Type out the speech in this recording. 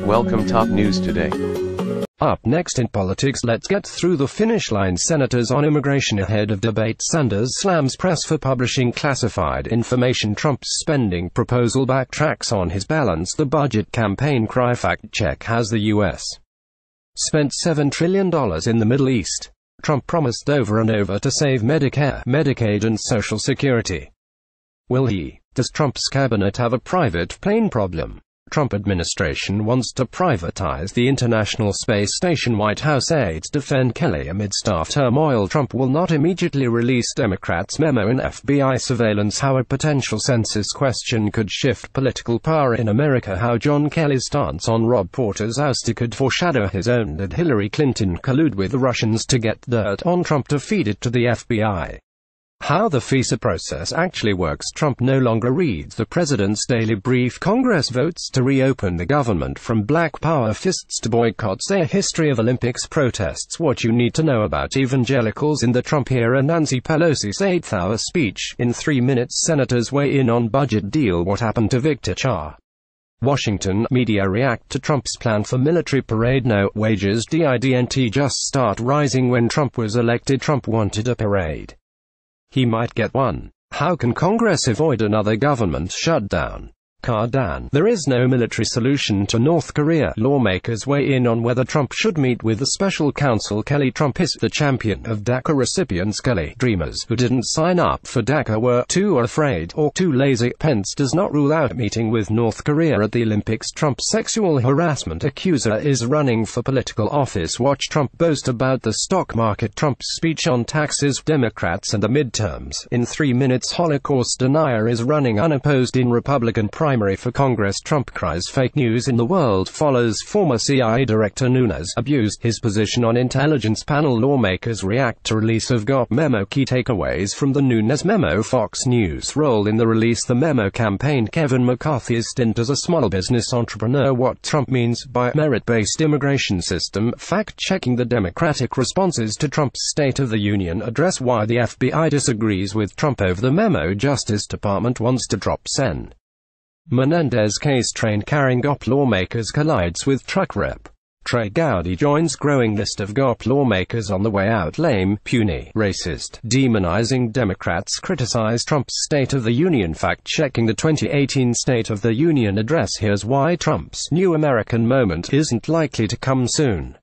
Welcome top news today. Up next in politics let's get through the finish line senators on immigration ahead of debate Sanders slams press for publishing classified information Trump's spending proposal backtracks on his balance the budget campaign cry fact check has the US spent 7 trillion dollars in the Middle East Trump promised over and over to save Medicare Medicaid and social security will he does Trump's cabinet have a private plane problem Trump administration wants to privatize the International Space Station. White House aides defend Kelly amid staff turmoil. Trump will not immediately release Democrats' memo in FBI surveillance. How a potential census question could shift political power in America. How John Kelly's stance on Rob Porter's ouster could foreshadow his own. Did Hillary Clinton collude with the Russians to get dirt on Trump to feed it to the FBI? How the FISA process actually works Trump no longer reads the president's daily brief Congress votes to reopen the government from black power fists to boycotts a history of Olympics protests what you need to know about evangelicals in the Trump era Nancy Pelosi's 8th-hour speech, in three minutes senators weigh in on budget deal what happened to Victor Char. Washington media react to Trump's plan for military parade. No wages DIDNT just start rising. When Trump was elected, Trump wanted a parade. He might get one. How can Congress avoid another government shutdown? Cardan. There is no military solution to North Korea. Lawmakers weigh in on whether Trump should meet with the special counsel Kelly. Trump is the champion of DACA recipients. Kelly dreamers who didn't sign up for DACA were too afraid or too lazy. Pence does not rule out meeting with North Korea at the Olympics. Trump's sexual harassment accuser is running for political office. Watch Trump boast about the stock market. Trump's speech on taxes, Democrats and the midterms. In three minutes Holocaust denier is running unopposed in Republican primary primary for Congress Trump cries fake news in the world follows former CIA Director Nunes abused his position on intelligence panel lawmakers react to release of GOP memo key takeaways from the Nunes memo Fox News role in the release the memo campaign Kevin McCarthy's stint as a small business entrepreneur what Trump means by merit-based immigration system fact-checking the Democratic responses to Trump's State of the Union address why the FBI disagrees with Trump over the memo Justice Department wants to drop Sen. Menendez case train carrying GOP lawmakers collides with truck rep. Trey Gowdy joins growing list of GOP lawmakers on the way out lame, puny, racist, demonizing Democrats criticize Trump's State of the Union fact-checking the 2018 State of the Union address here's why Trump's New American moment isn't likely to come soon.